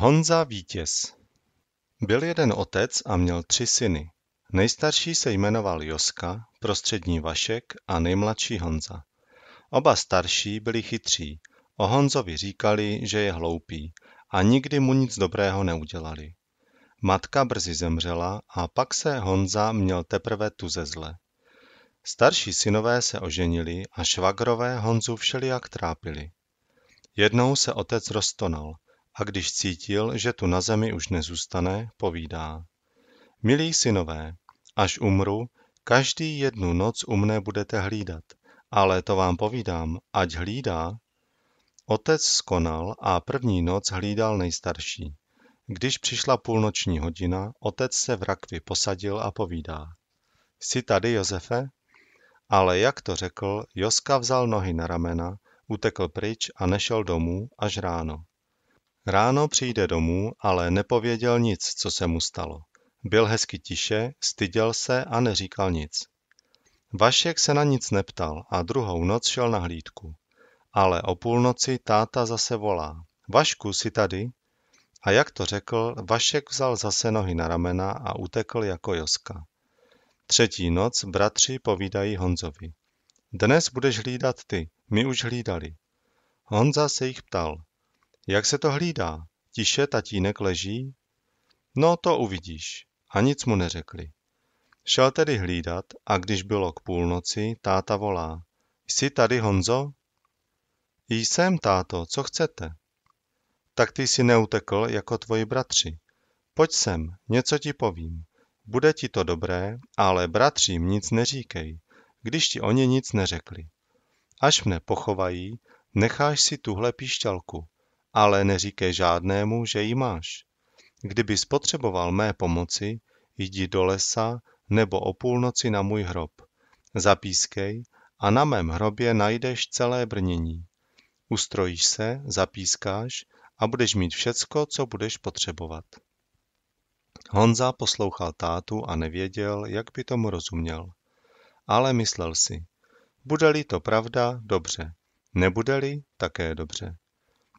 Honza Vítěz Byl jeden otec a měl tři syny. Nejstarší se jmenoval Joska, prostřední Vašek a nejmladší Honza. Oba starší byli chytří, o Honzovi říkali, že je hloupý a nikdy mu nic dobrého neudělali. Matka brzy zemřela a pak se Honza měl teprve tu ze zle. Starší synové se oženili a švagrové Honzu všelijak trápili. Jednou se otec roztonal – a když cítil, že tu na zemi už nezůstane, povídá. Milí synové, až umru, každý jednu noc u mne budete hlídat, ale to vám povídám, ať hlídá. Otec skonal a první noc hlídal nejstarší. Když přišla půlnoční hodina, otec se v rakvi posadil a povídá. Jsi tady, Josefe? Ale jak to řekl, Joska vzal nohy na ramena, utekl pryč a nešel domů až ráno. Ráno přijde domů, ale nepověděl nic, co se mu stalo. Byl hezky tiše, styděl se a neříkal nic. Vašek se na nic neptal a druhou noc šel na hlídku. Ale o půlnoci táta zase volá. Vašku, si tady? A jak to řekl, Vašek vzal zase nohy na ramena a utekl jako Joska. Třetí noc bratři povídají Honzovi. Dnes budeš hlídat ty, my už hlídali. Honza se jich ptal, jak se to hlídá? Tiše tatínek leží? No, to uvidíš. A nic mu neřekli. Šel tedy hlídat a když bylo k půlnoci, táta volá. Jsi tady, Honzo? Jsem, táto, co chcete? Tak ty si neutekl jako tvoji bratři. Pojď sem, něco ti povím. Bude ti to dobré, ale bratřím nic neříkej, když ti oni nic neřekli. Až mne pochovají, necháš si tuhle píšťalku ale neříkej žádnému, že ji máš. Kdyby spotřeboval mé pomoci, jdi do lesa nebo o půlnoci na můj hrob. Zapískej a na mém hrobě najdeš celé brnění. Ustrojíš se, zapískáš a budeš mít všecko, co budeš potřebovat. Honza poslouchal tátu a nevěděl, jak by tomu rozuměl. Ale myslel si, bude-li to pravda, dobře. Nebude-li, také dobře.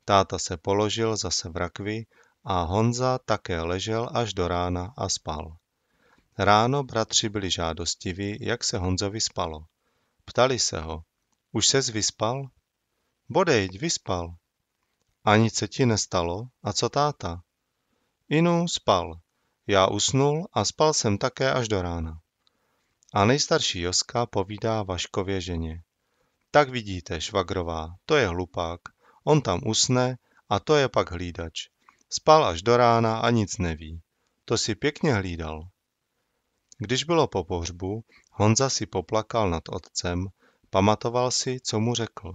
Táta se položil zase v rakvi a Honza také ležel až do rána a spal. Ráno bratři byli žádostiví, jak se Honzovi spalo. Ptali se ho, už ses vyspal? Bodejď, vyspal. A nic se ti nestalo? A co táta? Inu, spal. Já usnul a spal jsem také až do rána. A nejstarší Joska povídá Vaškově ženě. Tak vidíte, švagrová, to je hlupák, On tam usne a to je pak hlídač. Spal až do rána a nic neví. To si pěkně hlídal. Když bylo po pohřbu, Honza si poplakal nad otcem, pamatoval si, co mu řekl,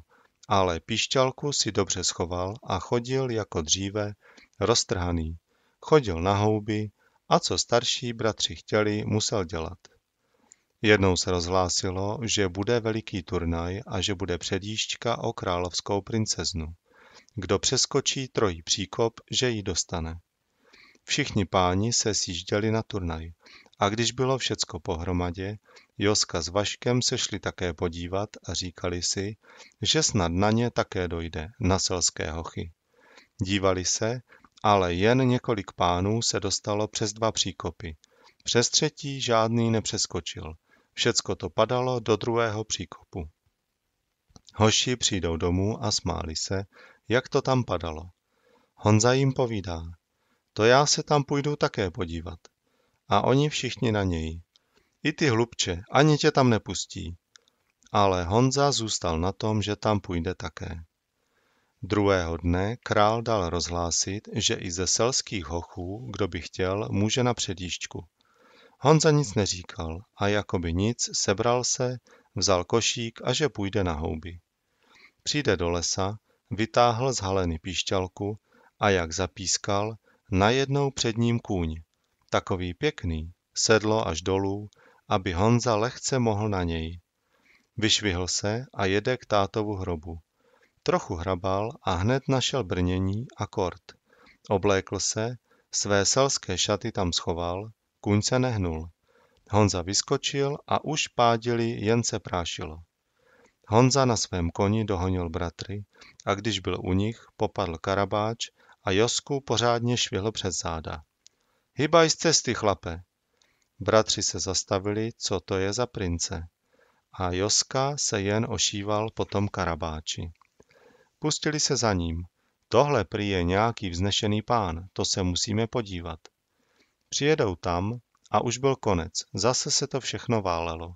ale pišťalku si dobře schoval a chodil jako dříve, roztrhaný. Chodil na houby a co starší bratři chtěli, musel dělat. Jednou se rozhlásilo, že bude veliký turnaj a že bude předjížďka o královskou princeznu. Kdo přeskočí trojí příkop, že ji dostane. Všichni páni se sjížděli na turnaj a když bylo všecko pohromadě, Joska s Vaškem se šli také podívat a říkali si, že snad na ně také dojde, na selské hochy. Dívali se, ale jen několik pánů se dostalo přes dva příkopy. Přes třetí žádný nepřeskočil Všecko to padalo do druhého příkopu. Hoši přijdou domů a smáli se, jak to tam padalo. Honza jim povídá, to já se tam půjdu také podívat. A oni všichni na něj. I ty hlubče, ani tě tam nepustí. Ale Honza zůstal na tom, že tam půjde také. Druhého dne král dal rozhlásit, že i ze selských hochů, kdo by chtěl, může na předjížďku. Honza nic neříkal a jakoby nic sebral se, vzal košík a že půjde na houby. Přijde do lesa, vytáhl z haleny píšťalku a jak zapískal, najednou před ním kůň. Takový pěkný, sedlo až dolů, aby Honza lehce mohl na něj. Vyšvihl se a jede k tátovu hrobu. Trochu hrabal a hned našel brnění a kort. Oblékl se, své selské šaty tam schoval Kuň se nehnul. Honza vyskočil a už pádili jen se prášilo. Honza na svém koni dohonil bratry a když byl u nich, popadl karabáč a Josku pořádně švihl přes záda. Hybaj z cesty, chlape! Bratři se zastavili, co to je za prince. A Joska se jen ošíval po tom karabáči. Pustili se za ním. Tohle prý je nějaký vznešený pán, to se musíme podívat. Přijedou tam a už byl konec, zase se to všechno válelo.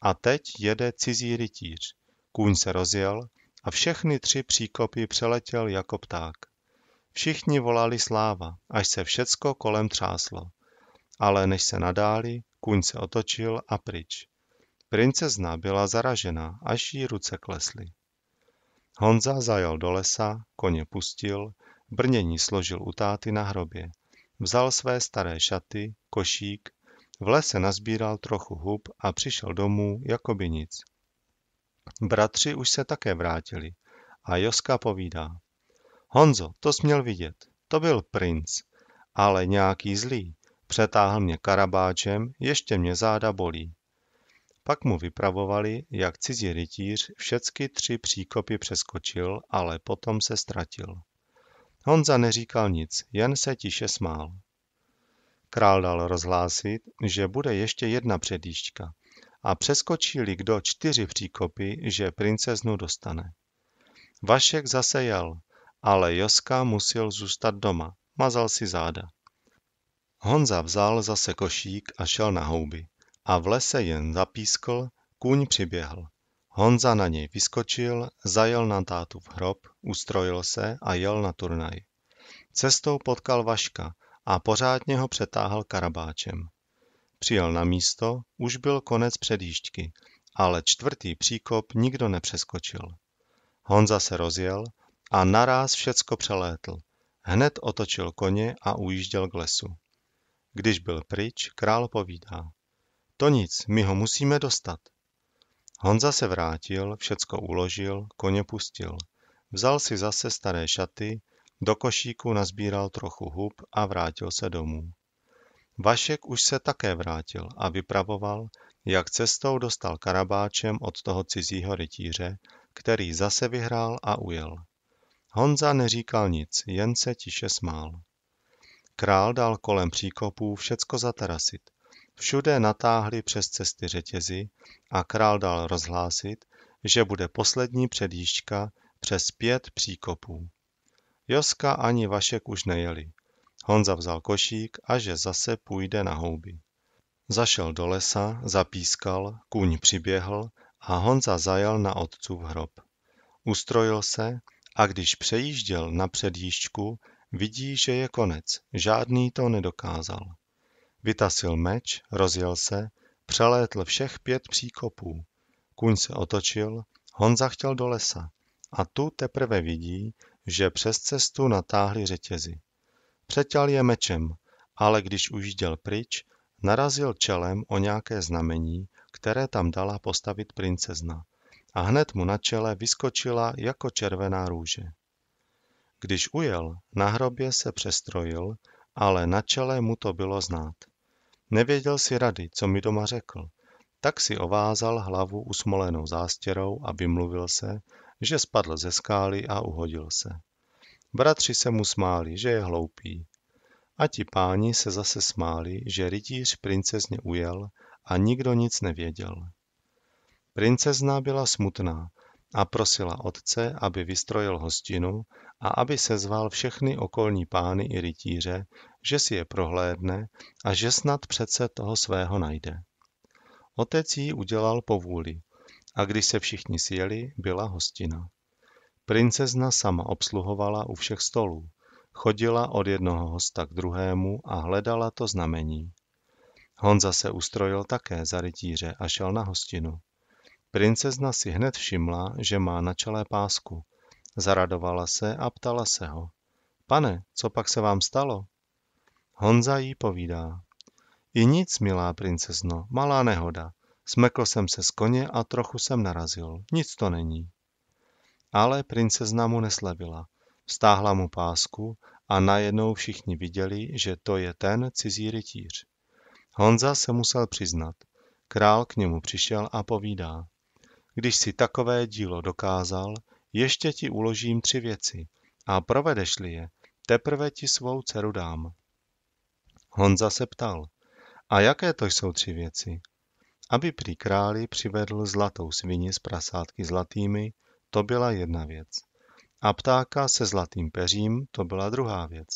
A teď jede cizí rytíř. Kůň se rozjel a všechny tři příkopy přeletěl jako pták. Všichni volali sláva, až se všecko kolem třáslo. Ale než se nadáli, kůň se otočil a pryč. Princezna byla zaražena, až jí ruce klesly. Honza zajel do lesa, koně pustil, brnění složil u táty na hrobě Vzal své staré šaty, košík, v lese nazbíral trochu hub a přišel domů jako by nic. Bratři už se také vrátili a Joska povídá. Honzo, to směl vidět, to byl princ, ale nějaký zlý. Přetáhl mě karabáčem, ještě mě záda bolí. Pak mu vypravovali, jak cizí rytíř všecky tři příkopy přeskočil, ale potom se ztratil. Honza neříkal nic, jen se tiše smál. Král dal rozhlásit, že bude ještě jedna předjížďka a přeskočili kdo čtyři příkopy, že princeznu dostane. Vašek zase jel, ale Joska musel zůstat doma, mazal si záda. Honza vzal zase košík a šel na houby a v lese jen zapískl, kůň přiběhl. Honza na něj vyskočil, zajel na v hrob, ustrojil se a jel na turnaj. Cestou potkal Vaška a pořádně ho přetáhl karabáčem. Přijel na místo, už byl konec předjíždky, ale čtvrtý příkop nikdo nepřeskočil. Honza se rozjel a naráz všecko přelétl. Hned otočil koně a ujížděl k lesu. Když byl pryč, král povídá. To nic, my ho musíme dostat. Honza se vrátil, všecko uložil, koně pustil. Vzal si zase staré šaty, do košíku nazbíral trochu hub a vrátil se domů. Vašek už se také vrátil a vypravoval, jak cestou dostal karabáčem od toho cizího rytíře, který zase vyhrál a ujel. Honza neříkal nic, jen se tiše smál. Král dal kolem příkopů všecko zatarasit. Všude natáhli přes cesty řetězy a král dal rozhlásit, že bude poslední předjížďka přes pět příkopů. Joska ani Vašek už nejeli. Honza vzal košík a že zase půjde na houby. Zašel do lesa, zapískal, kůň přiběhl a Honza zajel na otcův hrob. Ustrojil se a když přejížděl na předjížďku, vidí, že je konec, žádný to nedokázal. Vytasil meč, rozjel se, přelétl všech pět příkopů. Kuň se otočil, Honza chtěl do lesa a tu teprve vidí, že přes cestu natáhli řetězy. Přetěl je mečem, ale když ujížděl pryč, narazil čelem o nějaké znamení, které tam dala postavit princezna a hned mu na čele vyskočila jako červená růže. Když ujel, na hrobě se přestrojil, ale na čele mu to bylo znát. Nevěděl si rady, co mi doma řekl. Tak si ovázal hlavu usmolenou zástěrou a vymluvil se, že spadl ze skály a uhodil se. Bratři se mu smáli, že je hloupý. A ti páni se zase smáli, že rytíř princezně ujel a nikdo nic nevěděl. Princezna byla smutná a prosila otce, aby vystrojil hostinu a aby sezval všechny okolní pány i rytíře, že si je prohlédne a že snad přece toho svého najde. Otec jí udělal povůli a když se všichni sjeli, byla hostina. Princezna sama obsluhovala u všech stolů, chodila od jednoho hosta k druhému a hledala to znamení. Honza se ustrojil také za rytíře a šel na hostinu. Princezna si hned všimla, že má na čele pásku. Zaradovala se a ptala se ho. Pane, co pak se vám stalo? Honza jí povídá. I nic, milá princezno, malá nehoda. Smekl jsem se z koně a trochu jsem narazil. Nic to není. Ale princezna mu neslevila. stáhla mu pásku a najednou všichni viděli, že to je ten cizí rytíř. Honza se musel přiznat. Král k němu přišel a povídá. Když si takové dílo dokázal, ještě ti uložím tři věci a provedeš-li je, teprve ti svou dceru dám. Honza se ptal, a jaké to jsou tři věci? Aby prý králi přivedl zlatou svini z prasátky zlatými, to byla jedna věc. A ptáka se zlatým peřím, to byla druhá věc.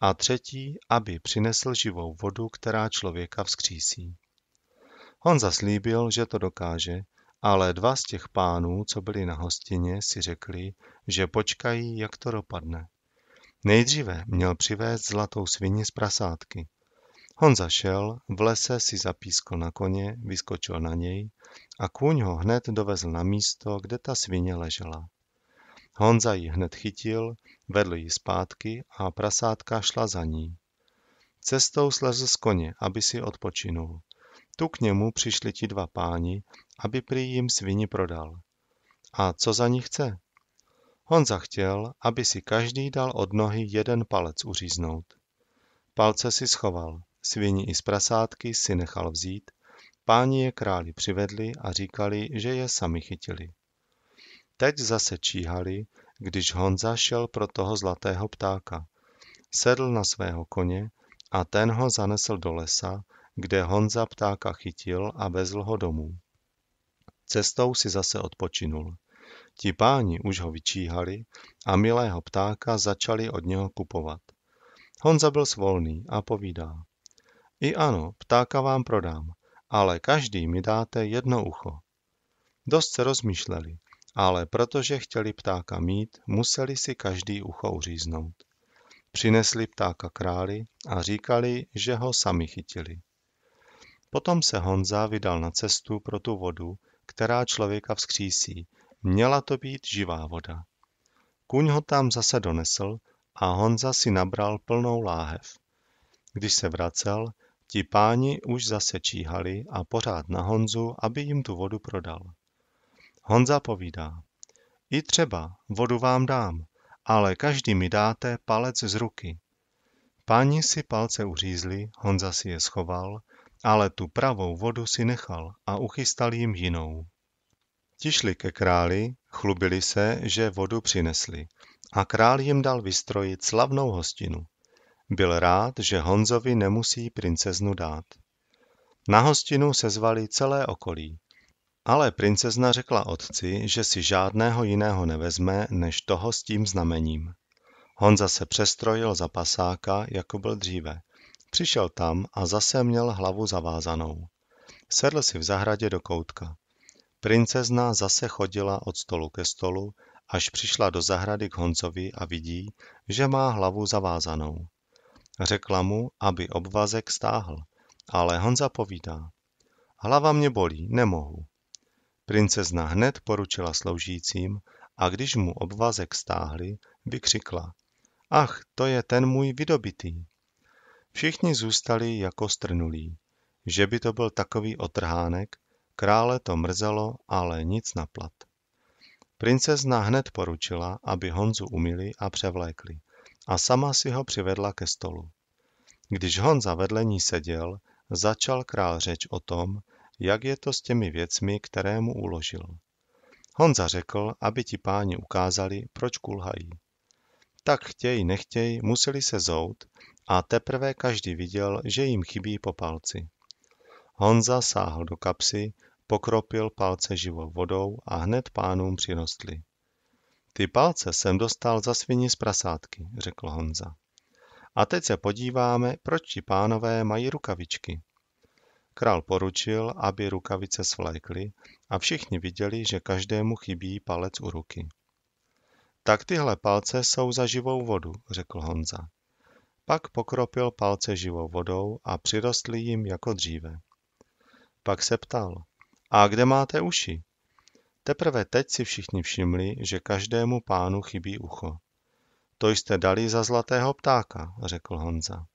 A třetí, aby přinesl živou vodu, která člověka vzkřísí. On zaslíbil, že to dokáže, ale dva z těch pánů, co byli na hostině, si řekli, že počkají, jak to dopadne. Nejdříve měl přivést zlatou svině z prasátky. Honza šel, v lese si zapískl na koně, vyskočil na něj a kůň ho hned dovezl na místo, kde ta svině ležela. Honza ji hned chytil, vedl ji zpátky a prasátka šla za ní. Cestou slezl z koně, aby si odpočinul. Tu k němu přišli ti dva páni, aby prý jim svini prodal. A co za ní chce? Honza chtěl, aby si každý dal od nohy jeden palec uříznout. Palce si schoval, svini i z prasátky si nechal vzít, páni je králi přivedli a říkali, že je sami chytili. Teď zase číhali, když Honza šel pro toho zlatého ptáka. Sedl na svého koně a ten ho zanesl do lesa, kde Honza ptáka chytil a vezl ho domů. Cestou si zase odpočinul. Ti páni už ho vyčíhali a milého ptáka začali od něho kupovat. Honza byl svolný a povídá. I ano, ptáka vám prodám, ale každý mi dáte jedno ucho. Dost se rozmýšleli, ale protože chtěli ptáka mít, museli si každý ucho uříznout. Přinesli ptáka králi a říkali, že ho sami chytili. Potom se Honza vydal na cestu pro tu vodu, která člověka vzkřísí Měla to být živá voda. Kuň ho tam zase donesl a Honza si nabral plnou láhev. Když se vracel, ti páni už zase číhali a pořád na Honzu, aby jim tu vodu prodal. Honza povídá. I třeba, vodu vám dám, ale každý mi dáte palec z ruky. Páni si palce uřízli, Honza si je schoval, ale tu pravou vodu si nechal a uchystal jim jinou. Ti šli ke králi, chlubili se, že vodu přinesli, a král jim dal vystrojit slavnou hostinu. Byl rád, že Honzovi nemusí princeznu dát. Na hostinu se zvali celé okolí, ale princezna řekla otci, že si žádného jiného nevezme, než toho s tím znamením. Honza se přestrojil za pasáka, jako byl dříve. Přišel tam a zase měl hlavu zavázanou. Sedl si v zahradě do koutka. Princezna zase chodila od stolu ke stolu, až přišla do zahrady k Honcovi a vidí, že má hlavu zavázanou. Řekla mu, aby obvazek stáhl, ale Honza povídá. Hlava mě bolí, nemohu. Princezna hned poručila sloužícím a když mu obvazek stáhli, vykřikla. Ach, to je ten můj vydobitý. Všichni zůstali jako strnulí, že by to byl takový otrhánek, Krále to mrzelo, ale nic naplat. Princezna hned poručila, aby Honzu umili a převlékli a sama si ho přivedla ke stolu. Když Honza vedle ní seděl, začal král řeč o tom, jak je to s těmi věcmi, které mu uložil. Honza řekl, aby ti páni ukázali, proč kulhají. Tak chtěj, nechtěj, museli se zout a teprve každý viděl, že jim chybí po palci. Honza sáhl do kapsy, pokropil palce živou vodou a hned pánům přirostly. Ty palce jsem dostal za svini z prasátky, řekl Honza. A teď se podíváme, proč ti pánové mají rukavičky. Král poručil, aby rukavice svlékli a všichni viděli, že každému chybí palec u ruky. Tak tyhle palce jsou za živou vodu, řekl Honza. Pak pokropil palce živou vodou a přirostli jim jako dříve. Pak se ptal, a kde máte uši? Teprve teď si všichni všimli, že každému pánu chybí ucho. To jste dali za zlatého ptáka, řekl Honza.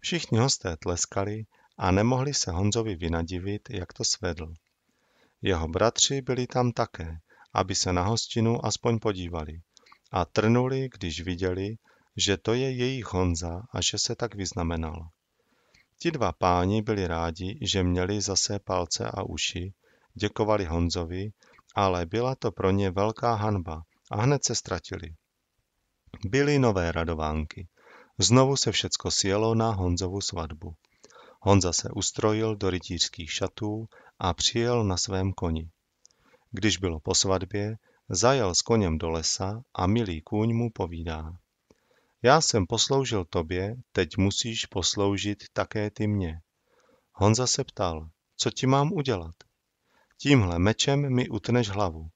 Všichni hosté tleskali a nemohli se Honzovi vynadivit, jak to svedl. Jeho bratři byli tam také, aby se na hostinu aspoň podívali a trnuli, když viděli, že to je jejich Honza a že se tak vyznamenal. Ti dva páni byli rádi, že měli zase palce a uši, děkovali Honzovi, ale byla to pro ně velká hanba a hned se ztratili. Byly nové radovánky. Znovu se všecko sjelo na Honzovu svatbu. Honza se ustrojil do rytířských šatů a přijel na svém koni. Když bylo po svatbě, zajel s koněm do lesa a milý kůň mu povídá. Já jsem posloužil tobě, teď musíš posloužit také ty mě. Honza se ptal, co ti mám udělat? Tímhle mečem mi utneš hlavu.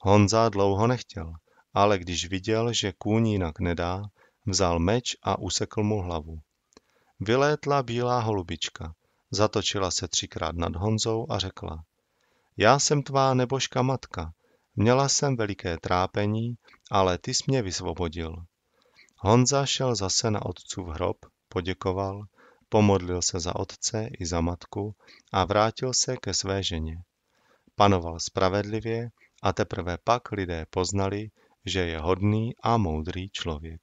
Honza dlouho nechtěl, ale když viděl, že kůň jinak nedá, vzal meč a usekl mu hlavu. Vylétla bílá holubička, zatočila se třikrát nad Honzou a řekla. Já jsem tvá nebožka matka, měla jsem veliké trápení, ale ty jsi mě vysvobodil. Honza šel zase na otcův hrob, poděkoval, pomodlil se za otce i za matku a vrátil se ke své ženě. Panoval spravedlivě a teprve pak lidé poznali, že je hodný a moudrý člověk.